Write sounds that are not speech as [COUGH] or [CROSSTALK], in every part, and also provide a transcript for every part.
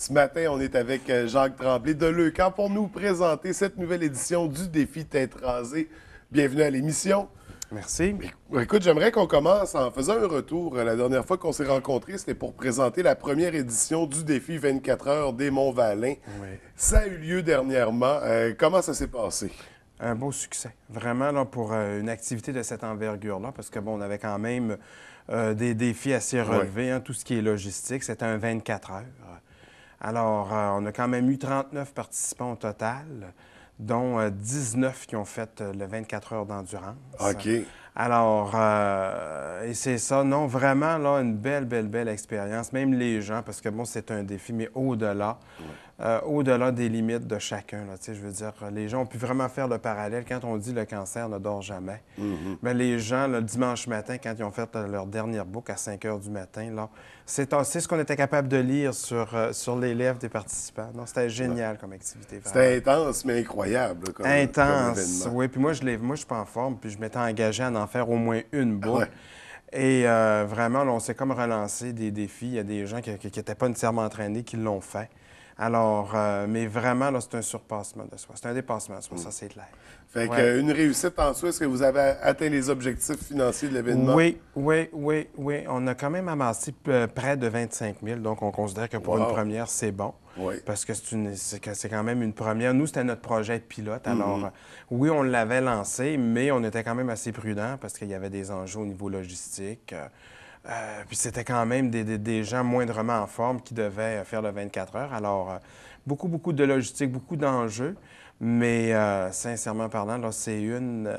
Ce matin, on est avec euh, Jacques Tremblay de Leucan pour nous présenter cette nouvelle édition du Défi Tête rasée. Bienvenue à l'émission. Merci. Écoute, j'aimerais qu'on commence en faisant un retour. La dernière fois qu'on s'est rencontrés, c'était pour présenter la première édition du défi 24 heures des Mont valin Ça a eu lieu dernièrement. Euh, comment ça s'est passé? Un beau succès, vraiment, là, pour euh, une activité de cette envergure-là, parce que, bon, on avait quand même des défis à s'y relever, tout ce qui est logistique. C'était un 24 heures. Alors, euh, on a quand même eu 39 participants au total dont 19 euh, qui ont fait euh, le 24 heures d'endurance. OK. Alors, euh, et c'est ça, non, vraiment, là, une belle, belle, belle expérience, même les gens, parce que bon, c'est un défi, mais au-delà, euh, au-delà des limites de chacun, là, tu sais, je veux dire, les gens ont pu vraiment faire le parallèle. Quand on dit le cancer ne dort jamais, Mais mm-hmm. ben, les gens, le dimanche matin, quand ils ont fait euh, leur dernière boucle à 5 heures du matin, là, c'est ce qu'on était capable de lire sur, sur les lèvres des participants. Non, c'était génial comme activité. C'était intense, mais incroyable. Comme, intense, oui. Puis moi, je ne moi, je suis pas en forme, puis je m'étais engagé à en faire au moins une ah boule Et euh, vraiment, on s'est comme relancé des défis. Il y a des gens qui n'étaient pas nécessairement entraînés qui l'ont fait. Alors, euh, mais vraiment, là, c'est un surpassement de soi. C'est un dépassement de soi, ça, mm. c'est clair. Fait une réussite en soi, est-ce que vous avez atteint les objectifs financiers de l'événement? Oui, oui, oui, oui. On a quand même amassé euh, près de 25 000, donc on considère que pour une première, c'est bon. Oui. Parce que c'est quand même une première. Nous, c'était notre projet pilote. Mm-hmm. Alors, euh, oui, on l'avait lancé, mais on était quand même assez prudent parce qu'il y avait des enjeux au niveau logistique. Euh, puis c'était quand même des, gens moindrement en forme qui devaient euh, faire le 24 heures. Alors, euh, beaucoup, beaucoup de logistique, beaucoup d'enjeux. Mais sincèrement parlant, là, c'est une,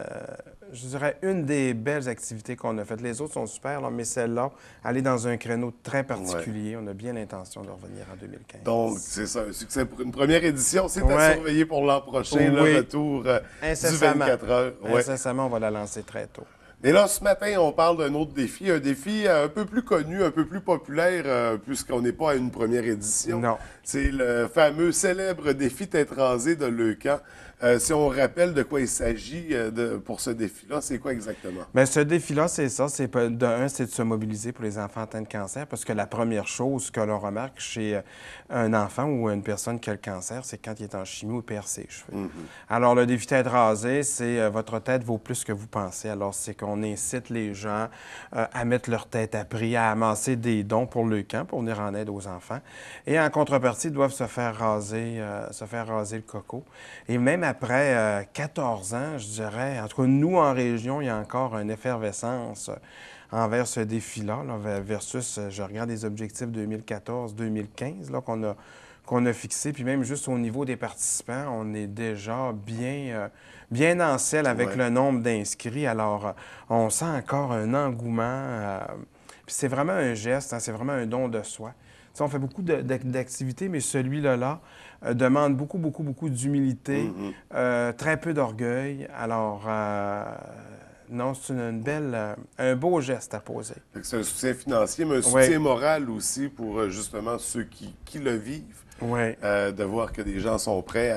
je dirais, une des belles activités qu'on a faites. Les autres sont super, mais celle-là, elle est dans un créneau très particulier. On a bien l'intention de revenir en 2015. Donc, c'est ça, un succès pour une première édition. C'est à surveiller pour l'an prochain, le retour du 24 heures. Incessamment, on va la lancer très tôt. Mais là, ce matin, on parle d'un autre défi, un défi euh, un peu plus connu, un peu plus populaire, euh, puisqu'on n'est pas à une première édition. Non. C'est le fameux célèbre défi tête rasée de Leucan. Euh, si on rappelle de quoi il s'agit pour ce défi-là, c'est quoi exactement? Bien, ce défi-là, c'est ça. C'est, un, c'est de se mobiliser pour les enfants atteints de cancer, parce que la première chose que l'on remarque chez un enfant ou une personne qui a le cancer, c'est quand il est en chimie ou perd mm-hmm. Alors, le défi tête rasée, c'est votre tête vaut plus que vous pensez. Alors, c'est on incite les gens euh, à mettre leur tête à prix, à amasser des dons pour le camp, pour venir en aide aux enfants. Et en contrepartie, ils doivent se faire raser, euh, se faire raser le coco. Et même après 14 euh, ans, je dirais, en tout cas, nous, en région, il y a encore une effervescence envers ce défi-là, versus, euh, je regarde les objectifs 2014-2015 qu'on a qu'on a fixé, puis même juste au niveau des participants, on est déjà bien, euh, bien en selle avec le nombre d'inscrits. Alors, euh, on sent encore un engouement. puis c'est vraiment un geste, hein, c'est vraiment un don de soi. on fait beaucoup d'activités, mais celui-là là, demande beaucoup, beaucoup, beaucoup d'humilité, mm-hmm. très peu d'orgueil. Alors, non, c'est une, belle, euh, un beau geste à poser. C'est un soutien financier, mais un soutien moral aussi pour euh, justement ceux qui, le vivent. Oui. Euh, de voir que des gens sont prêts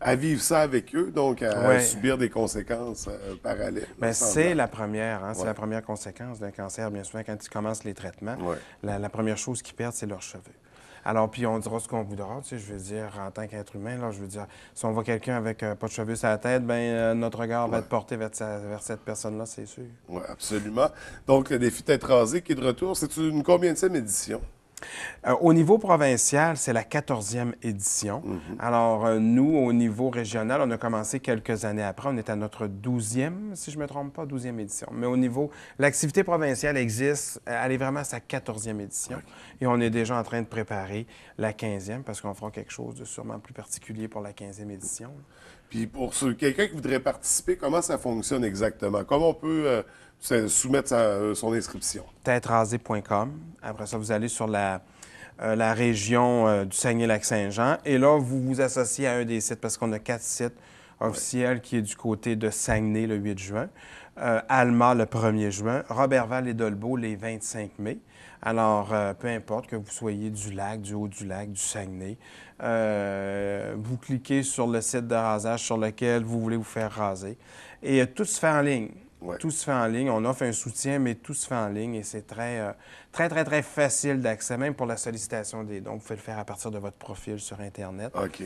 à, vivre ça avec eux, donc à subir des conséquences parallèles. Ben, mais c'est la première, hein, c'est la première conséquence d'un cancer, bien souvent, quand ils commencent les traitements. La, la, première chose qu'ils perdent, c'est leurs cheveux. Alors, puis on dira ce qu'on voudra, tu sais, je veux dire, en tant qu'être humain, là, je veux dire, si on voit quelqu'un avec euh, pas de cheveux sur la tête, ben euh, notre regard va être porté vers, cette personne-là, c'est sûr. Oui, absolument. Donc, le défi tête rasé qui est de retour, c'est une combien de édition? Euh, au niveau provincial, c'est la 14e édition. Mhm. Alors, euh, nous, au niveau régional, on a commencé quelques années après. On est à notre 12e, si je ne me trompe pas, 12e édition. Mais au niveau. L'activité provinciale existe. Euh, elle est vraiment à sa 14e édition. Et on est déjà en train de préparer la 15e parce qu'on fera quelque chose de sûrement plus particulier pour la 15e édition. Puis pour quelqu'un qui voudrait participer, comment ça fonctionne exactement? Comment on peut euh, soumettre euh, son inscription? Têterasée.com. Après ça, vous allez sur la, euh, région du Saguenay-Lac-Saint-Jean. Et là, vous vous associez à un des sites parce qu'on a quatre sites officiel qui est du côté de Saguenay le 8 juin, euh, Alma le 1er juin, Robertval et Dolbeau les 25 mai. Alors, euh, peu importe que vous soyez du lac, du haut du lac, du Saguenay, euh, vous cliquez sur le site de rasage sur lequel vous voulez vous faire raser et tout se fait en ligne. Tout se fait en ligne. On offre un soutien, mais tout se fait en ligne et c'est très, euh, très, très, très facile d'accès, même pour la sollicitation des dons. Vous pouvez le faire à partir de votre profil sur Internet. OK.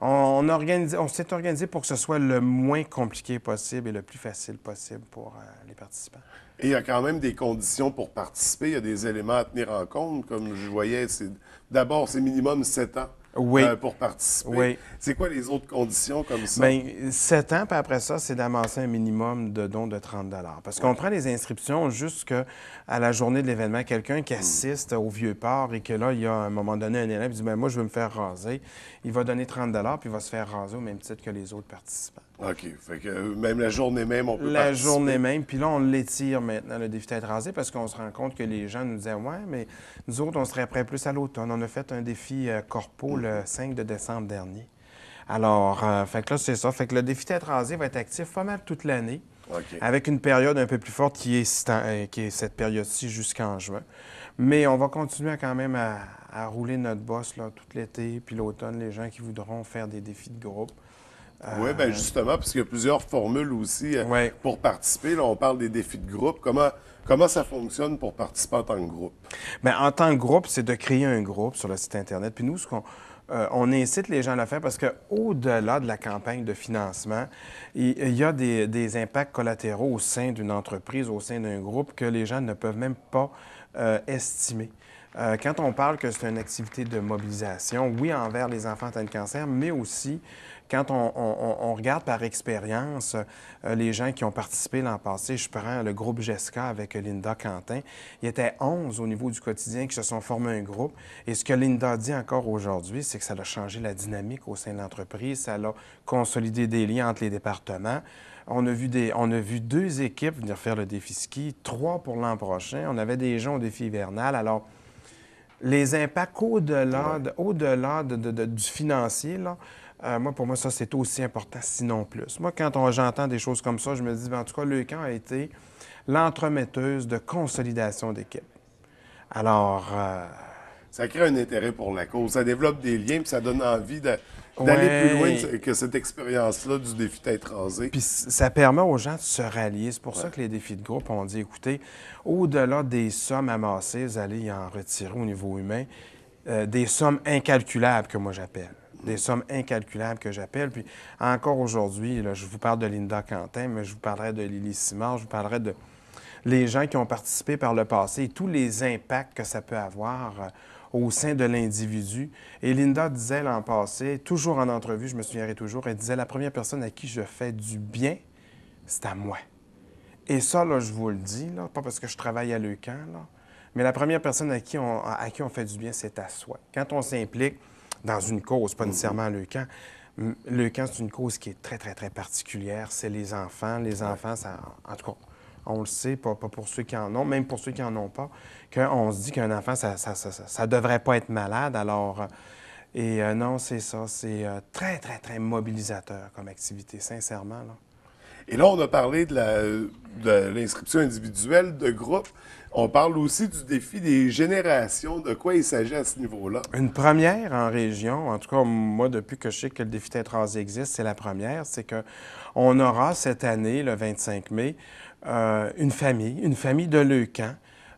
On, s'est organisé pour que ce soit le moins compliqué possible et le plus facile possible pour euh, les participants. il y a quand même des conditions pour participer. Il y a des éléments à tenir en compte. Comme je voyais, c'est d'abord, c'est minimum 7 ans oui. Euh, pour participer. Oui. C'est quoi les autres conditions comme ça? Bien, 7 ans, après ça, c'est d'amasser un minimum de dons de 30 Parce qu'on prend les inscriptions jusqu'à la journée de l'événement. Quelqu'un qui hmm. assiste au Vieux-Port et que là, il y a à un moment donné un élève qui dit ben, Moi, je veux me faire raser. Il va donner 30 puis il va se faire raser au même titre que les autres participants. OK. Fait que euh, même la journée même, on peut La journée même. Puis là, on l'étire maintenant, le défi tête rasée, parce qu'on se rend compte que les gens nous disaient Ouais, mais nous autres, on serait prêts plus à l'automne. On a fait un défi euh, corpo le 5 mhm. de décembre dernier. Alors, euh, fait que là, c'est ça. Fait que le défi tête rasée va être actif pas mal toute l'année, avec une période un peu plus forte qui est, cette période-ci jusqu'en juin. Mais on va continuer quand même à, rouler notre bosse, là, tout l'été, puis l'automne, les gens qui voudront faire des défis de groupe. Oui, bien euh, justement, parce qu'il y a plusieurs formules aussi euh, pour participer. Là, on parle des défis de groupe. Comment, ça fonctionne pour participer en tant que groupe? Bien, en tant que groupe, c'est de créer un groupe sur le site Internet. Puis nous, ce qu'on... Euh, on incite les gens à le faire parce qu'au-delà de la campagne de financement, il, y a des, impacts collatéraux au sein d'une entreprise, au sein d'un groupe que les gens ne peuvent même pas estimer. Euh, quand on parle que c'est une activité de mobilisation, oui, envers les enfants atteints de cancer, mais aussi quand on, regarde par expérience euh, les gens qui ont participé l'an passé, je prends le groupe Jessica avec Linda Quentin, il y était 11 au niveau du quotidien qui se sont formés un groupe. Et ce que Linda dit encore aujourd'hui, c'est que ça a changé la dynamique au sein de l'entreprise, ça a consolidé des liens entre les départements. On a, vu des, on a vu deux équipes venir faire le défi ski, trois pour l'an prochain. On avait des gens au défi hivernal. Alors, les impacts au-delà au-delà du financier, là, euh, moi, pour moi, ça, c'est aussi important, sinon plus. Moi, quand j'entends des choses comme ça, je me dis, ben, en tout cas, le camp a été l'entremetteuse de consolidation d'équipe. Alors. Euh, ça crée un intérêt pour la cause. Ça développe des liens, puis ça donne envie de, d'aller plus loin que cette expérience-là du défi d'être rasé. Puis ça permet aux gens de se rallier. C'est pour ça que les défis de groupe, ont dit, écoutez, au-delà des sommes amassées, vous allez y en retirer au niveau humain, euh, des sommes incalculables que moi j'appelle. Mm. Des sommes incalculables que j'appelle. Puis encore aujourd'hui, je vous parle de Linda Quentin, mais je vous parlerai de Lily Simard, je vous parlerai de les gens qui ont participé par le passé et tous les impacts que ça peut avoir euh, au sein de l'individu. Et Linda disait l'an passé, toujours en entrevue, je me souviendrai toujours, elle disait, la première personne à qui je fais du bien, c'est à moi. Et ça, là, je vous le dis, là, pas parce que je travaille à Leucan, mais la première personne à qui on, à qui on fait du bien, c'est à soi. Quand on s'implique dans une cause, pas nécessairement à Leucan, Leucan, c'est une cause qui est très, très, très particulière. C'est les enfants. Les enfants, ça, en tout cas, on le sait, pas, pour ceux qui en ont, même pour ceux qui en ont pas, qu'on se dit qu'un enfant, ça ne devrait pas être malade. Alors, euh, et euh, non, c'est ça. C'est euh, très, très, très mobilisateur comme activité, sincèrement. Et là, on a parlé de l'inscription individuelle, de groupe. On parle aussi du défi des générations. De quoi il s'agit à ce niveau-là? Une première en région, en tout cas, moi, depuis que je sais que le défi trans existe, c'est la première. C'est qu'on aura cette année, le 25 mai, euh, une famille, une famille de Leucan.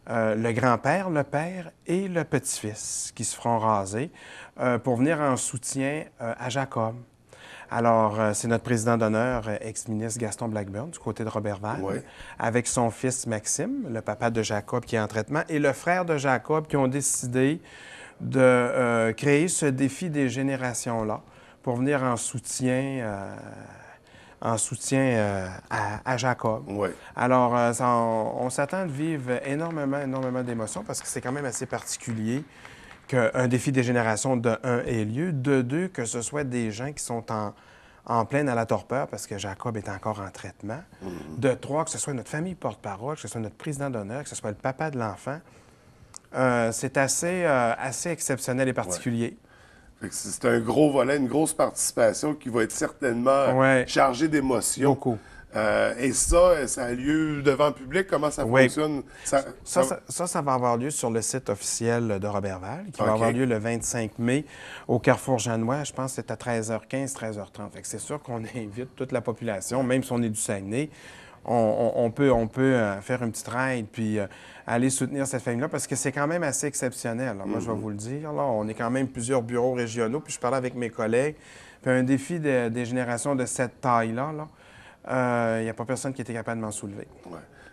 Hein. le grand-père, le père et le petit-fils qui se feront raser euh, pour venir en soutien euh, à Jacob. Alors, c'est notre président d'honneur, ex-ministre Gaston Blackburn, du côté de Robert Valle, avec son fils Maxime, le papa de Jacob qui est en traitement, et le frère de Jacob qui ont décidé de créer ce défi des générations-là pour venir en soutien en soutien euh, à, Jacob. Alors, euh, on, s'attend à vivre énormément, énormément d'émotions parce que c'est quand même assez particulier qu'un défi des générations de un ait lieu, de deux, que ce soit des gens qui sont en, pleine à la torpeur parce que Jacob est encore en traitement, mm-hmm. de trois, que ce soit notre famille porte-parole, que ce soit notre président d'honneur, que ce soit le papa de l'enfant. Euh, c'est assez, assez exceptionnel et particulier. C'est un gros volet, une grosse participation qui va être certainement chargée d'émotions. Beaucoup. Euh, et ça, ça a lieu devant le public. Comment ça fonctionne? Ça ça... va avoir lieu sur le site officiel de Robert Val, qui va avoir lieu le 25 mai au Carrefour Janois. Je pense que c'est à 13h15, 13h30. c'est sûr qu'on [LAUGHS] invite toute la population, même si on est du Saguenay on, peut, on peut euh, faire une petite raid puis euh, aller soutenir cette famille-là parce que c'est quand même assez exceptionnel. Moi, je vais mm-hmm. vous le dire. Là, on est quand même plusieurs bureaux régionaux, puis je parlais avec mes collègues. Puis un défi des générations de cette taille-là, là, il euh, n'y a pas personne qui était capable de m'en soulever.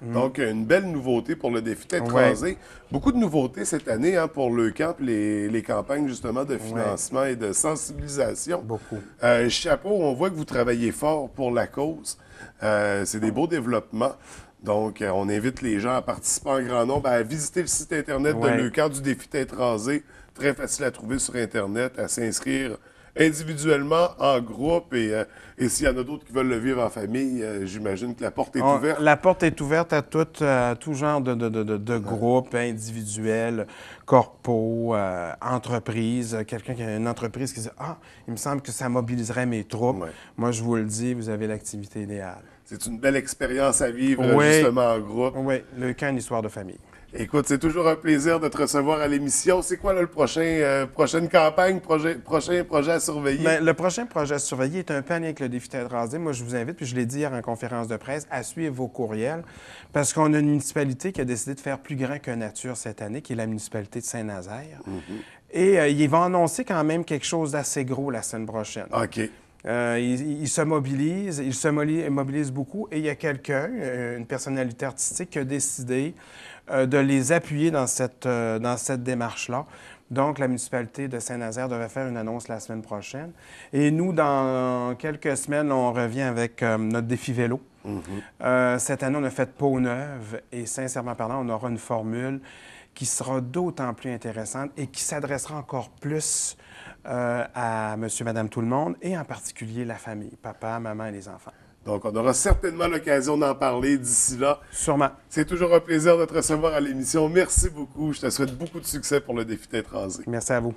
Hmm. Donc, une belle nouveauté pour le défi tête rasée. Beaucoup de nouveautés cette année hein, pour le camp, les, campagnes justement de financement et de sensibilisation. Beaucoup. Euh, chapeau, on voit que vous travaillez fort pour la cause. Euh, c'est des beaux développements. Donc, on invite les gens à participer en grand nombre, à visiter le site Internet de Le Camp du défi tête rasée. Très facile à trouver sur Internet, à s'inscrire individuellement, en groupe, euh, et, s'il y en a d'autres qui veulent le vivre en famille, euh, j'imagine que la porte est ah, ouverte. La porte est ouverte à tout, euh, tout genre de, de, de, de groupes individuels, corpo, entreprises. Quelqu'un qui a une entreprise qui dit Ah, il me semble que ça mobiliserait mes troupes. Moi, je vous le dis, vous avez l'activité idéale. C'est une belle expérience à vivre, justement, en groupe. Oui, le cas une histoire de famille. Écoute, c'est toujours un plaisir de te recevoir à l'émission. C'est quoi le prochain, euh, prochaine campagne, projet, prochain projet à surveiller? Ben, le prochain projet à surveiller est un panier avec le défi de rasée. Moi, je vous invite, puis je l'ai dit hier en conférence de presse, à suivre vos courriels parce qu'on a une municipalité qui a décidé de faire plus grand que nature cette année, qui est la municipalité de Saint-Nazaire. Mm-hmm. Et euh, il va annoncer quand même quelque chose d'assez gros la semaine prochaine. OK. Euh, ils se mobilisent, ils se mobilisent beaucoup et il y a quelqu'un, euh, une personnalité artistique, qui a décidé euh, de les appuyer dans cette, dans cette démarche-là. Donc, la municipalité de Saint-Nazaire devrait faire une annonce la semaine prochaine. Et nous, dans quelques semaines, on revient avec notre défi vélo. Mhm. cette année, on a fait peau neuve et sincèrement parlant, on aura une formule qui sera d'autant plus intéressante et qui s'adressera encore plus euh, à monsieur, madame, tout le monde et en particulier la famille, papa, maman et les enfants. Donc, on aura certainement l'occasion d'en parler d'ici là. Sûrement. C'est toujours un plaisir de te recevoir à l'émission. Merci beaucoup. Je te souhaite beaucoup de succès pour le défi rasé. Merci à vous.